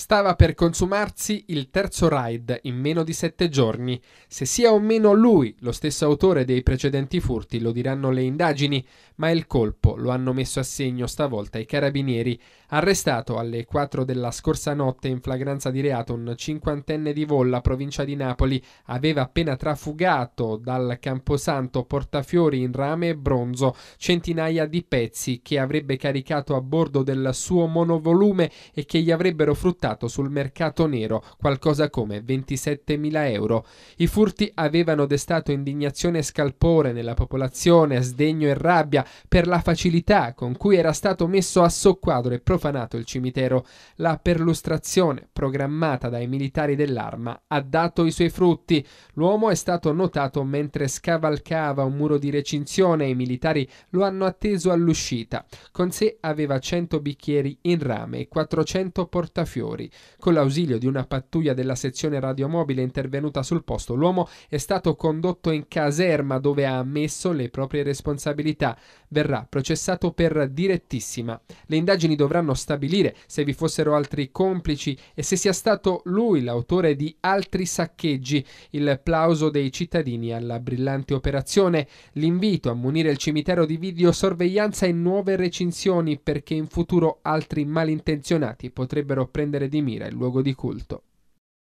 Stava per consumarsi il terzo raid in meno di sette giorni. Se sia o meno lui lo stesso autore dei precedenti furti lo diranno le indagini, ma il colpo lo hanno messo a segno stavolta i carabinieri. Arrestato alle 4 della scorsa notte in flagranza di reato un cinquantenne di Volla, provincia di Napoli, aveva appena trafugato dal Camposanto portafiori in rame e bronzo, centinaia di pezzi che avrebbe caricato a bordo del suo monovolume e che gli avrebbero fruttato acquistato sul mercato nero qualcosa come 27.000 euro. I furti avevano destato indignazione e scalpore nella popolazione, sdegno e rabbia per la facilità con cui era stato messo a soqquadro e profanato il cimitero. La perlustrazione programmata dai militari dell'arma ha dato i suoi frutti. L'uomo è stato notato mentre scavalcava un muro di recinzione e i militari lo hanno atteso all'uscita. Con sé aveva 100 bicchieri in rame e 400 portafiori lavori. Con l'ausilio di una pattuglia della sezione radiomobile intervenuta sul posto, l'uomo è stato condotto in caserma dove ha ammesso le proprie responsabilità. Verrà processato per direttissima. Le indagini dovranno stabilire se vi fossero altri complici e se sia stato lui l'autore di altri saccheggi. Il plauso dei cittadini alla brillante operazione, l'invito a munire il cimitero di videosorveglianza e nuove recinzioni perché in futuro altri malintenzionati potrebbero prendere di mira il luogo di culto.